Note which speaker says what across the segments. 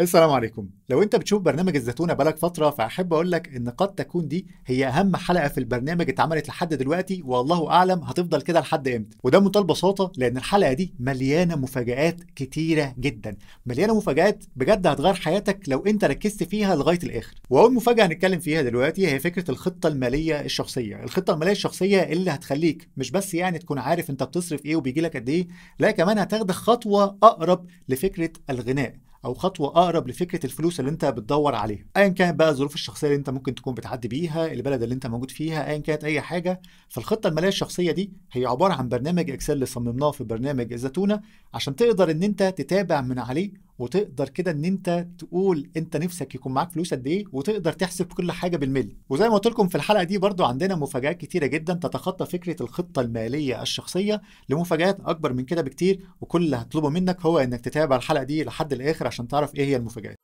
Speaker 1: السلام عليكم لو انت بتشوف برنامج الزتونه بقالك فتره فاحب اقول لك ان قد تكون دي هي اهم حلقه في البرنامج اتعملت لحد دلوقتي والله اعلم هتفضل كده لحد امتى وده بمنتهى البساطه لان الحلقه دي مليانه مفاجات كتيره جدا مليانه مفاجات بجد هتغير حياتك لو انت ركزت فيها لغايه الاخر واول مفاجاه هنتكلم فيها دلوقتي هي فكره الخطه الماليه الشخصيه الخطه الماليه الشخصيه اللي هتخليك مش بس يعني تكون عارف انت بتصرف ايه وبيجي لك قد ايه لا كمان هتاخدك خطوه اقرب لفكره الغناء او خطوه اقرب لفكره الفلوس اللي انت بتدور عليها ايا كانت بقى الظروف الشخصيه اللي انت ممكن تكون بتعدي بيها البلد اللي انت موجود فيها ايا كانت اي حاجه فالخطه الماليه الشخصيه دي هي عباره عن برنامج اكسل اللي صممناه في برنامج الزتونه عشان تقدر ان انت تتابع من عليه وتقدر كده ان انت تقول انت نفسك يكون معاك فلوس قد ايه وتقدر تحسب كل حاجه بالملي وزي ما قلت لكم في الحلقه دي برضو عندنا مفاجات كتيره جدا تتخطى فكره الخطه الماليه الشخصيه لمفاجات اكبر من كده بكتير وكل اللي هطلبه منك هو انك تتابع الحلقه دي لحد الاخر عشان تعرف ايه هي المفاجات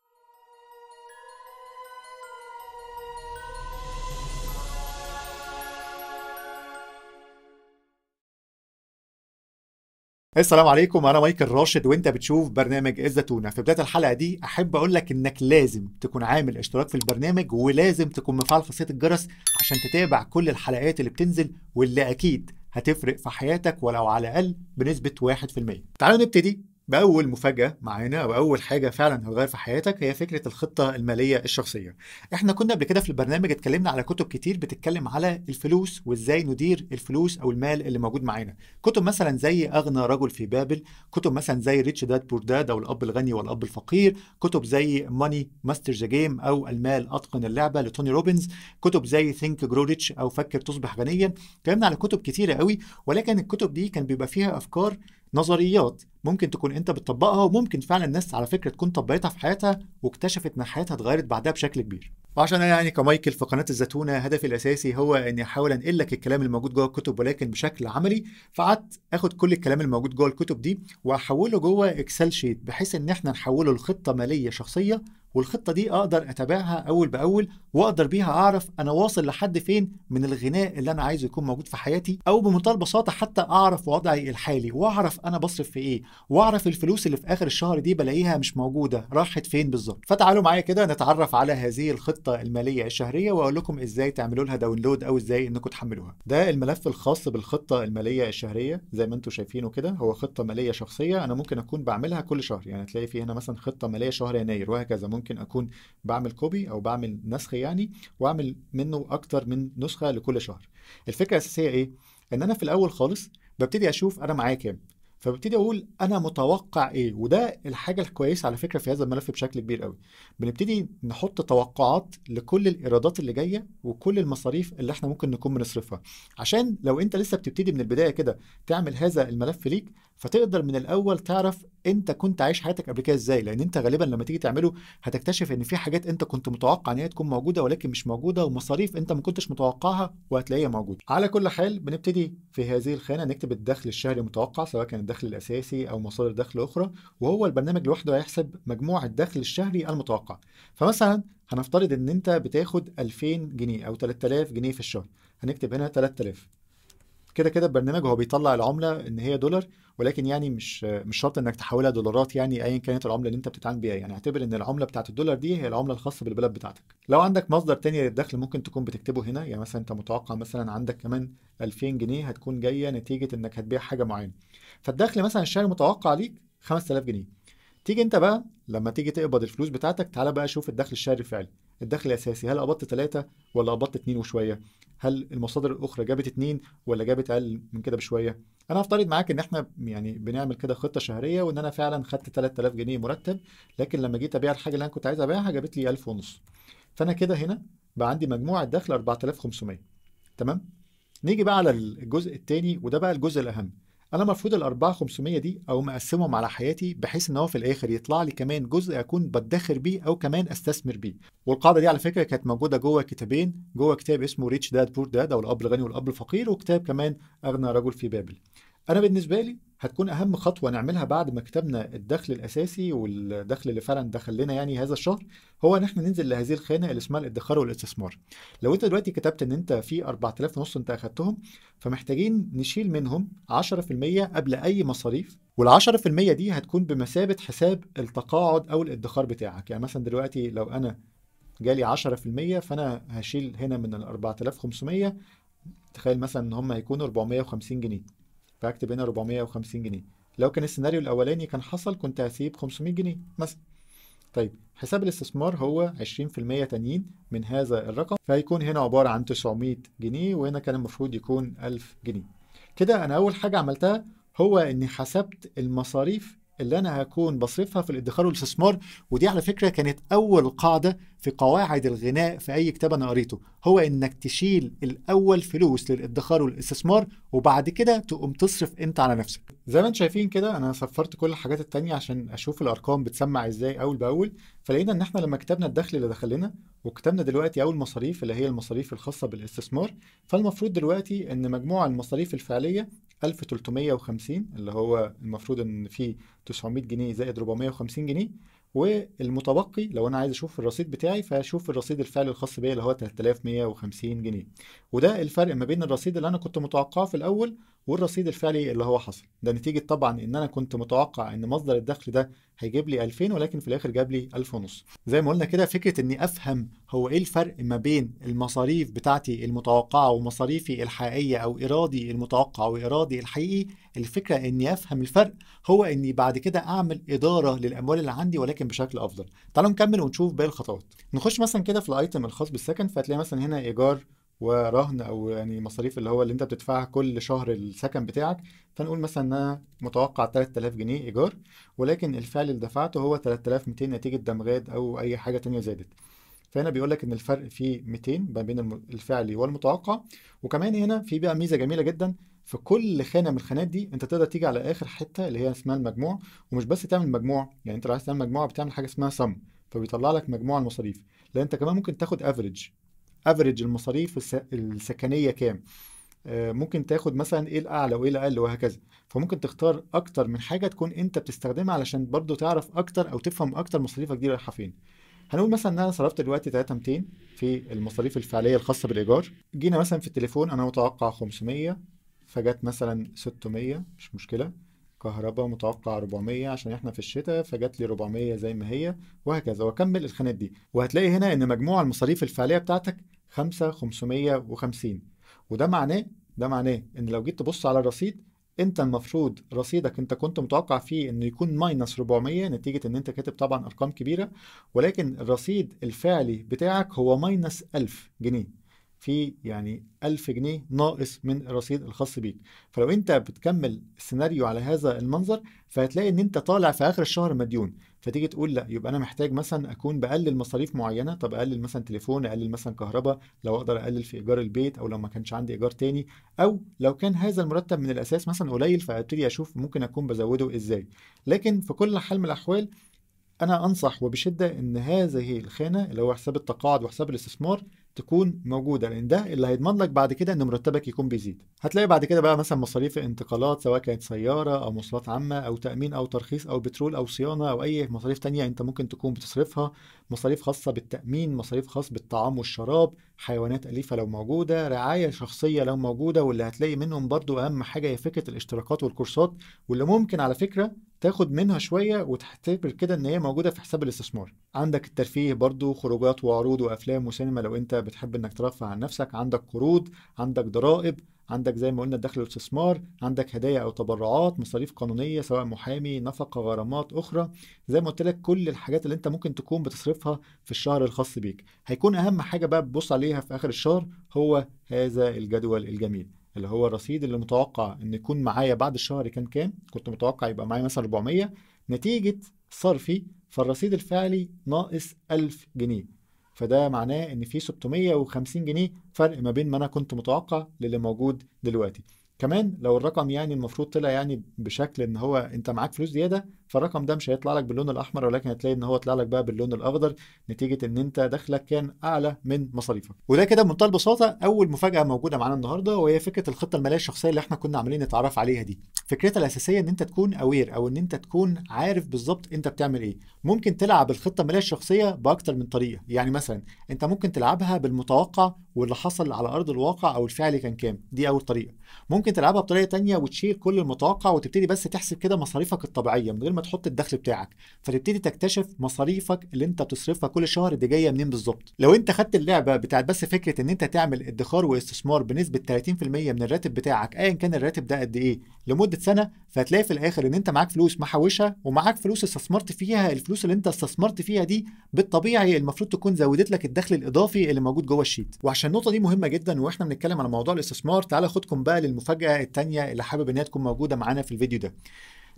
Speaker 1: السلام عليكم انا مايكل راشد وانت بتشوف برنامج الزتونه في بدايه الحلقه دي احب اقول لك انك لازم تكون عامل اشتراك في البرنامج ولازم تكون مفعل خاصيه الجرس عشان تتابع كل الحلقات اللي بتنزل واللي اكيد هتفرق في حياتك ولو على الاقل بنسبه 1% تعالوا نبتدي باول مفاجاه معانا او اول حاجه فعلا هتغير في حياتك هي فكره الخطه الماليه الشخصيه احنا كنا قبل كده في البرنامج اتكلمنا على كتب كتير بتتكلم على الفلوس وازاي ندير الفلوس او المال اللي موجود معانا كتب مثلا زي اغنى رجل في بابل كتب مثلا زي ريتش داد بور داد او الاب الغني والاب الفقير كتب زي ماني ماستر ذا جيم او المال اتقن اللعبه لتوني روبنز كتب زي ثينك جرو ريتش او فكر تصبح غنيا اتكلمنا على كتب كتيره قوي ولكن الكتب دي كان بيبقى فيها افكار نظريات ممكن تكون انت بتطبقها وممكن فعلا الناس على فكره تكون طبقتها في حياتها واكتشفت ان حياتها اتغيرت بعدها بشكل كبير وعشان انا يعني كمايكل في قناه الزتونه هدفي الاساسي هو اني احاول انقل لك الكلام الموجود جوه الكتب ولكن بشكل عملي فقعدت اخد كل الكلام الموجود جوه الكتب دي واحوله جوه اكسل شيت بحيث ان احنا نحوله لخطه ماليه شخصيه والخطه دي اقدر اتابعها اول باول واقدر بيها اعرف انا واصل لحد فين من الغناء اللي انا عايزه يكون موجود في حياتي او بمنتهى البساطه حتى اعرف وضعي الحالي واعرف انا بصرف في ايه واعرف الفلوس اللي في اخر الشهر دي بلاقيها مش موجوده راحت فين بالظبط فتعالوا معايا كده نتعرف على هذه الخطه الماليه الشهريه واقول لكم ازاي تعملوا لها داونلود او ازاي انكم تحملوها ده الملف الخاص بالخطه الماليه الشهريه زي ما انتم شايفينه كده هو خطه ماليه شخصيه انا ممكن اكون بعملها كل شهر يعني تلاقي في هنا مثلا خطه ماليه شهر يناير وهكذا ممكن اكون بعمل كوبي او بعمل نسخ يعني يعني واعمل منه اكتر من نسخه لكل شهر الفكره الاساسيه ايه ان انا في الاول خالص ببتدي اشوف انا معايا كام فببتدي اقول انا متوقع ايه وده الحاجه الكويسه على فكره في هذا الملف بشكل كبير قوي بنبتدي نحط توقعات لكل الايرادات اللي جايه وكل المصاريف اللي احنا ممكن نكون بنصرفها عشان لو انت لسه بتبتدي من البدايه كده تعمل هذا الملف ليك فتقدر من الاول تعرف انت كنت عايش حياتك قبل كده ازاي لان انت غالبا لما تيجي تعمله هتكتشف ان في حاجات انت كنت متوقع ان هي تكون موجوده ولكن مش موجوده ومصاريف انت ما كنتش متوقعها وهتلاقيها موجوده على كل حال بنبتدي في هذه الخانه نكتب الدخل الشهري المتوقع سواء كان الدخل الاساسي او مصادر دخل اخرى وهو البرنامج لوحده هيحسب مجموع الدخل الشهري المتوقع فمثلا هنفترض ان انت بتاخد 2000 جنيه او 3000 جنيه في الشهر هنكتب هنا 3000 كده كده البرنامج هو بيطلع العمله ان هي دولار ولكن يعني مش مش شرط انك تحولها دولارات يعني ايا كانت العمله اللي انت بتتعامل بيها يعني اعتبر ان العمله بتاعه الدولار دي هي العمله الخاصه بالبلد بتاعتك لو عندك مصدر تاني للدخل ممكن تكون بتكتبه هنا يعني مثلا انت متوقع مثلا عندك كمان 2000 جنيه هتكون جايه نتيجه انك هتبيع حاجه معينه فالدخل مثلا الشهري المتوقع ليك 5000 جنيه تيجي انت بقى لما تيجي تقبض الفلوس بتاعتك تعالى بقى شوف الدخل الشهري الفعلي الدخل الاساسي هل قبضت ثلاثة ولا قبضت 2 وشويه هل المصادر الاخرى جابت 2 ولا جابت اقل من كده بشويه انا هفترض معاك ان احنا يعني بنعمل كده خطه شهريه وان انا فعلا خدت 3000 جنيه مرتب لكن لما جيت ابيع الحاجه اللي انا كنت عايز ابيعها جابت لي 1000 ونص فانا كده هنا بقى عندي مجموع الدخل 4500 تمام نيجي بقى على الجزء الثاني وده بقى الجزء الاهم انا المفروض الاربعة 500 دي او مقسمهم على حياتي بحيث ان هو في الاخر يطلع لي كمان جزء اكون بدخر بيه او كمان استثمر بيه والقاعده دي على فكره كانت موجوده جوه كتابين جوه كتاب اسمه ريتش داد بور داد او الاب الغني والاب الفقير وكتاب كمان اغنى رجل في بابل انا بالنسبه لي هتكون اهم خطوه نعملها بعد ما كتبنا الدخل الاساسي والدخل اللي فعلا دخل لنا يعني هذا الشهر هو ان احنا ننزل لهذه الخانه اللي اسمها الادخار والاستثمار لو انت دلوقتي كتبت ان انت في 4000 ونص انت اخدتهم فمحتاجين نشيل منهم 10% قبل اي مصاريف وال10% دي هتكون بمثابه حساب التقاعد او الادخار بتاعك يعني مثلا دلوقتي لو انا جالي 10% فانا هشيل هنا من ال 4500 تخيل مثلا ان هم هيكونوا 450 جنيه فاكتب هنا 450 جنيه لو كان السيناريو الاولاني كان حصل كنت هسيب 500 جنيه مثلا طيب حساب الاستثمار هو 20% تانيين من هذا الرقم فهيكون هنا عبارة عن 900 جنيه وهنا كان المفروض يكون 1000 جنيه كده أنا أول حاجة عملتها هو إني حسبت المصاريف اللي أنا هكون بصرفها في الادخار والاستثمار ودي على فكرة كانت أول قاعدة في قواعد الغناء في أي كتاب أنا قريته هو إنك تشيل الأول فلوس للادخار والاستثمار وبعد كده تقوم تصرف أنت على نفسك زي ما انتم شايفين كده أنا صفرت كل الحاجات التانية عشان أشوف الأرقام بتسمع إزاي أول بأول فلقينا إن إحنا لما كتبنا الدخل اللي دخل لنا وكتبنا دلوقتي أول مصاريف اللي هي المصاريف الخاصة بالاستثمار فالمفروض دلوقتي إن مجموع المصاريف الفعلية 1350 اللي هو المفروض إن فيه 900 جنيه زائد 450 جنيه والمتبقي لو انا عايز اشوف الرصيد بتاعي فهشوف الرصيد الفعلي الخاص بيا اللي هو 3150 جنيه وده الفرق ما بين الرصيد اللي انا كنت متوقعه في الاول والرصيد الفعلي اللي هو حصل ده نتيجه طبعا ان انا كنت متوقع ان مصدر الدخل ده هيجيب لي 2000 ولكن في الاخر جاب لي 1000 ونص زي ما قلنا كده فكره اني افهم هو ايه الفرق ما بين المصاريف بتاعتي المتوقعه ومصاريفي الحقيقيه او ارادي المتوقع وارادي الحقيقي الفكره اني افهم الفرق هو اني بعد كده اعمل اداره للاموال اللي عندي ولكن بشكل افضل تعالوا نكمل ونشوف باقي الخطوات نخش مثلا كده في الايتم الخاص بالسكن فهتلاقي مثلا هنا ايجار ورهن او يعني مصاريف اللي هو اللي انت بتدفعها كل شهر السكن بتاعك فنقول مثلا ان انا متوقع 3000 جنيه ايجار ولكن الفعل اللي دفعته هو 3200 نتيجه دمغات او اي حاجه تانية زادت فهنا بيقول لك ان الفرق في 200 ما بين الفعلي والمتوقع وكمان هنا في بقى ميزه جميله جدا في كل خانه من الخانات دي انت تقدر تيجي على اخر حته اللي هي اسمها المجموع ومش بس تعمل مجموع يعني انت لو عايز تعمل مجموعه بتعمل حاجه اسمها سم فبيطلع لك مجموع المصاريف لا انت كمان ممكن تاخد افريج افريج المصاريف السكنيه كام آه، ممكن تاخد مثلا ايه الاعلى وايه الاقل وهكذا فممكن تختار اكتر من حاجه تكون انت بتستخدمها علشان برضو تعرف اكتر او تفهم اكتر مصاريفك دي رايحه فين هنقول مثلا ان انا صرفت دلوقتي 3200 في المصاريف الفعليه الخاصه بالايجار جينا مثلا في التليفون انا متوقع 500 فجت مثلا 600 مش مشكله كهرباء متوقع 400 عشان احنا في الشتاء فجت لي 400 زي ما هي وهكذا واكمل الخانات دي وهتلاقي هنا ان مجموع المصاريف الفعليه بتاعتك وخمسين وده معناه ده معناه ان لو جيت تبص على الرصيد انت المفروض رصيدك انت كنت متوقع فيه انه يكون ماينس 400 نتيجه ان انت كاتب طبعا ارقام كبيره ولكن الرصيد الفعلي بتاعك هو ماينس 1000 جنيه في يعني 1000 جنيه ناقص من الرصيد الخاص بيك فلو انت بتكمل السيناريو على هذا المنظر فهتلاقي ان انت طالع في اخر الشهر مديون فتيجي تقول لا يبقى انا محتاج مثلا اكون بقلل مصاريف معينه طب اقلل مثلا تليفون اقلل مثلا كهرباء لو اقدر اقلل في ايجار البيت او لو ما كانش عندي ايجار تاني او لو كان هذا المرتب من الاساس مثلا قليل فابتدي اشوف ممكن اكون بزوده ازاي لكن في كل حال من الاحوال انا انصح وبشده ان هذه الخانه اللي هو حساب التقاعد وحساب الاستثمار تكون موجوده لان ده اللي هيضمن لك بعد كده ان مرتبك يكون بيزيد هتلاقي بعد كده بقى مثلا مصاريف انتقالات سواء كانت سياره او مواصلات عامه او تامين او ترخيص او بترول او صيانه او اي مصاريف تانية انت ممكن تكون بتصرفها مصاريف خاصه بالتامين مصاريف خاص بالطعام والشراب حيوانات اليفه لو موجوده رعايه شخصيه لو موجوده واللي هتلاقي منهم برضو اهم حاجه هي فكره الاشتراكات والكورسات واللي ممكن على فكره تاخد منها شويه وتعتبر كده ان هي موجوده في حساب الاستثمار عندك الترفيه برضو خروجات وعروض وافلام وسينما لو انت بتحب انك ترفع عن نفسك عندك قروض عندك ضرائب عندك زي ما قلنا دخل الاستثمار عندك هدايا او تبرعات مصاريف قانونيه سواء محامي نفقه غرامات اخرى زي ما قلت لك كل الحاجات اللي انت ممكن تكون بتصرفها في الشهر الخاص بيك هيكون اهم حاجه بقى تبص عليها في اخر الشهر هو هذا الجدول الجميل اللي هو الرصيد اللي متوقع ان يكون معايا بعد الشهر كان كام كنت متوقع يبقى معايا مثلا 400 نتيجه صرفي فالرصيد الفعلي ناقص 1000 جنيه فده معناه ان في 650 جنيه فرق ما بين ما انا كنت متوقع للي موجود دلوقتي كمان لو الرقم يعني المفروض طلع يعني بشكل ان هو انت معاك فلوس زياده فالرقم ده مش هيطلع لك باللون الاحمر ولكن هتلاقي ان هو طلع لك بقى باللون الاخضر نتيجه ان انت دخلك كان اعلى من مصاريفك وده كده بمنتهى البساطه اول مفاجاه موجوده معانا النهارده وهي فكره الخطه الماليه الشخصيه اللي احنا كنا عاملين نتعرف عليها دي فكرتها الاساسيه ان انت تكون اوير او ان انت تكون عارف بالظبط انت بتعمل ايه ممكن تلعب الخطه الماليه الشخصيه باكتر من طريقه يعني مثلا انت ممكن تلعبها بالمتوقع واللي حصل على ارض الواقع او الفعلي كان كام دي اول طريقه ممكن تلعبها بطريقه ثانيه وتشيل كل المتوقع وتبتدي بس تحسب كده مصاريفك الطبيعيه من غير ما تحط الدخل بتاعك فتبتدي تكتشف مصاريفك اللي انت بتصرفها كل شهر دي جايه منين بالظبط لو انت خدت اللعبه بتاعت بس فكره ان انت تعمل ادخار واستثمار بنسبه 30% من الراتب بتاعك ايا كان الراتب ده قد ايه لمده سنه فهتلاقي في الاخر ان انت معاك فلوس محوشها ومعاك فلوس استثمرت فيها الفلوس اللي انت استثمرت فيها دي بالطبيعي المفروض تكون زودت لك الدخل الاضافي اللي موجود جوه الشيت وعشان النقطه دي مهمه جدا واحنا بنتكلم على موضوع الاستثمار تعالى خدكم بقى للمفاجاه الثانيه اللي حابب ان هي تكون موجوده معانا في الفيديو ده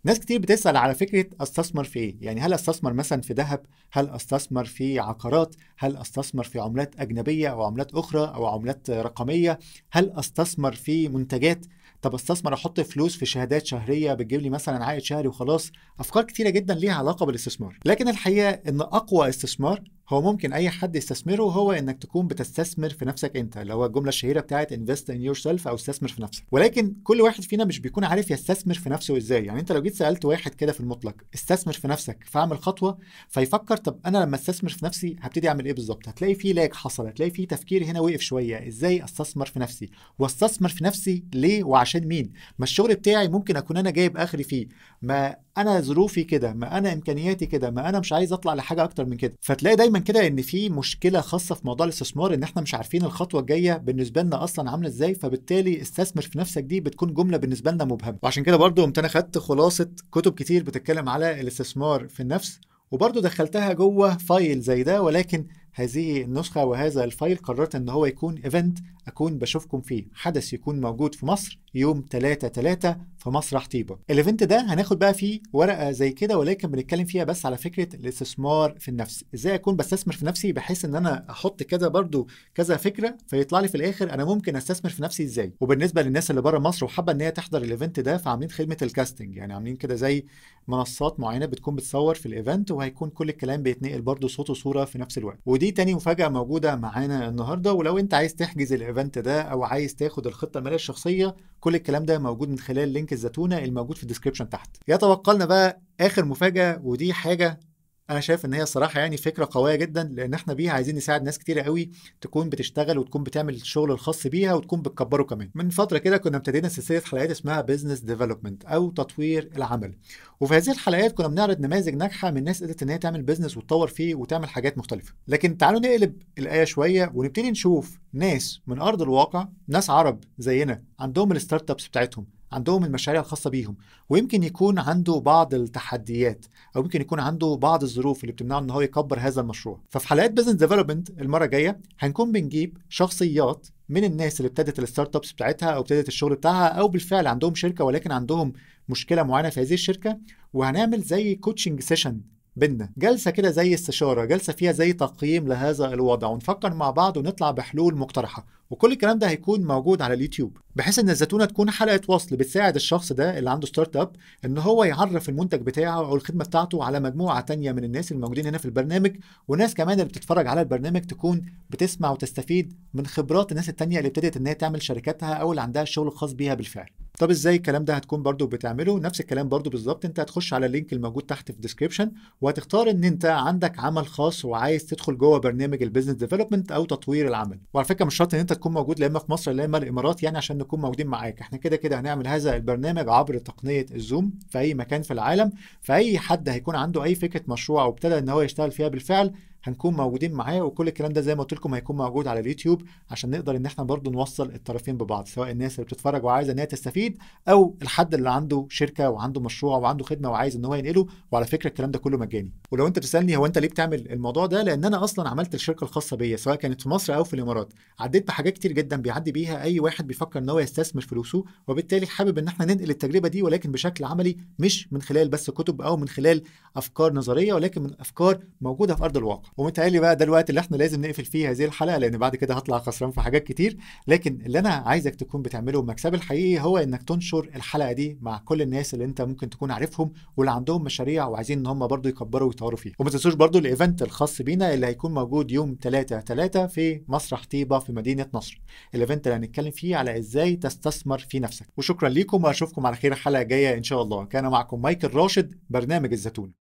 Speaker 1: ناس كتير بتسال على فكره استثمر في ايه يعني هل استثمر مثلا في ذهب هل استثمر في عقارات هل استثمر في عملات اجنبيه او عملات اخرى او عملات رقميه هل استثمر في منتجات طب استثمر احط فلوس في شهادات شهريه بتجيب لي مثلا عائد شهري وخلاص افكار كتيره جدا ليها علاقه بالاستثمار لكن الحقيقه ان اقوى استثمار هو ممكن اي حد يستثمره هو انك تكون بتستثمر في نفسك انت اللي هو الجمله الشهيره بتاعت انفست ان يور سيلف او استثمر في نفسك ولكن كل واحد فينا مش بيكون عارف يستثمر في نفسه ازاي يعني انت لو جيت سالت واحد كده في المطلق استثمر في نفسك فاعمل خطوه فيفكر طب انا لما استثمر في نفسي هبتدي اعمل ايه بالظبط هتلاقي في لاج حصل هتلاقي في تفكير هنا وقف شويه ازاي استثمر في نفسي واستثمر في نفسي ليه وعشان مين ما الشغل بتاعي ممكن اكون انا جايب اخري فيه ما انا ظروفي كده ما انا امكانياتي كده ما انا مش عايز اطلع لحاجه اكتر من كده فتلاقي دايما من كده ان في مشكله خاصه في موضوع الاستثمار ان احنا مش عارفين الخطوه الجايه بالنسبه لنا اصلا عامله ازاي فبالتالي استثمر في نفسك دي بتكون جمله بالنسبه لنا مبهمه وعشان كده برضو قمت انا خدت خلاصه كتب كتير بتتكلم على الاستثمار في النفس وبرضه دخلتها جوه فايل زي ده ولكن هذه النسخة وهذا الفايل قررت ان هو يكون ايفنت اكون بشوفكم فيه حدث يكون موجود في مصر يوم 3 3 في مسرح طيبة الايفنت ده هناخد بقى فيه ورقة زي كده ولكن بنتكلم فيها بس على فكرة الاستثمار في النفس ازاي اكون بستثمر في نفسي بحيث ان انا احط كده برضو كذا فكرة فيطلع لي في الاخر انا ممكن استثمر في نفسي ازاي وبالنسبة للناس اللي بره مصر وحابة ان هي تحضر الايفنت ده فعاملين خدمة الكاستنج يعني عاملين كده زي منصات معينة بتكون بتصور في الايفنت وهيكون كل الكلام بيتنقل برضو صوت وصورة في نفس الوقت ودي تاني مفاجأة موجودة معانا النهاردة ولو انت عايز تحجز الايفنت ده او عايز تاخد الخطة المالية الشخصية كل الكلام ده موجود من خلال لينك الزتونة الموجود في الديسكريبشن تحت يتوقلنا بقى اخر مفاجأة ودي حاجة انا شايف ان هي الصراحه يعني فكره قويه جدا لان احنا بيها عايزين نساعد ناس كتير قوي تكون بتشتغل وتكون بتعمل الشغل الخاص بيها وتكون بتكبره كمان من فتره كده كنا ابتدينا سلسله حلقات اسمها بزنس ديفلوبمنت او تطوير العمل وفي هذه الحلقات كنا بنعرض نماذج ناجحه من ناس قدرت ان هي تعمل بزنس وتطور فيه وتعمل حاجات مختلفه لكن تعالوا نقلب الايه شويه ونبتدي نشوف ناس من ارض الواقع ناس عرب زينا عندهم الستارت ابس بتاعتهم عندهم المشاريع الخاصه بيهم ويمكن يكون عنده بعض التحديات او يمكن يكون عنده بعض الظروف اللي بتمنعه ان هو يكبر هذا المشروع ففي حلقات بزنس ديفلوبمنت المره الجايه هنكون بنجيب شخصيات من الناس اللي ابتدت الستارت ابس بتاعتها او ابتدت الشغل بتاعها او بالفعل عندهم شركه ولكن عندهم مشكله معينه في هذه الشركه وهنعمل زي كوتشنج سيشن بينا جلسة كده زي استشارة جلسة فيها زي تقييم لهذا الوضع ونفكر مع بعض ونطلع بحلول مقترحة وكل الكلام ده هيكون موجود على اليوتيوب بحيث ان الزتونة تكون حلقة وصل بتساعد الشخص ده اللي عنده ستارت اب ان هو يعرف المنتج بتاعه او الخدمة بتاعته على مجموعة تانية من الناس الموجودين هنا في البرنامج وناس كمان اللي بتتفرج على البرنامج تكون بتسمع وتستفيد من خبرات الناس التانية اللي ابتدت ان هي تعمل شركاتها او اللي عندها الشغل الخاص بيها بالفعل طب ازاي الكلام ده هتكون برضو بتعمله نفس الكلام برضو بالظبط انت هتخش على اللينك الموجود تحت في الديسكربشن وهتختار ان انت عندك عمل خاص وعايز تدخل جوه برنامج البيزنس ديفلوبمنت او تطوير العمل وعلى فكره مش شرط ان انت تكون موجود لا اما في مصر لا اما الامارات يعني عشان نكون موجودين معاك احنا كده كده هنعمل هذا البرنامج عبر تقنيه الزوم في اي مكان في العالم فاي حد هيكون عنده اي فكره مشروع وابتدى ان هو يشتغل فيها بالفعل هنكون موجودين معاه وكل الكلام ده زي ما قلت لكم هيكون موجود على اليوتيوب عشان نقدر ان احنا برضو نوصل الطرفين ببعض سواء الناس اللي بتتفرج وعايزه ان هي تستفيد او الحد اللي عنده شركه وعنده مشروع وعنده خدمه وعايز ان هو ينقله وعلى فكره الكلام ده كله مجاني ولو انت بتسالني هو انت ليه بتعمل الموضوع ده لان انا اصلا عملت الشركه الخاصه بيا سواء كانت في مصر او في الامارات عديت بحاجات كتير جدا بيعدي بيها اي واحد بيفكر ان هو يستثمر فلوسه وبالتالي حابب ان احنا ننقل التجربه دي ولكن بشكل عملي مش من خلال بس كتب او من خلال افكار نظريه ولكن من افكار موجوده في ارض الواقع ومتهيألي بقى ده الوقت اللي احنا لازم نقفل فيه هذه الحلقه لان بعد كده هطلع خسران في حاجات كتير لكن اللي انا عايزك تكون بتعمله ومكسبي الحقيقي هو انك تنشر الحلقه دي مع كل الناس اللي انت ممكن تكون عارفهم واللي عندهم مشاريع وعايزين ان هم برضه يكبروا ويطوروا فيها وما تنسوش برضه الايفنت الخاص بينا اللي هيكون موجود يوم 3 3 في مسرح طيبه في مدينه نصر الايفنت اللي هنتكلم فيه على ازاي تستثمر في نفسك وشكرا ليكم واشوفكم على خير الحلقه الجايه ان شاء الله كان معكم مايكل راشد برنامج الزتون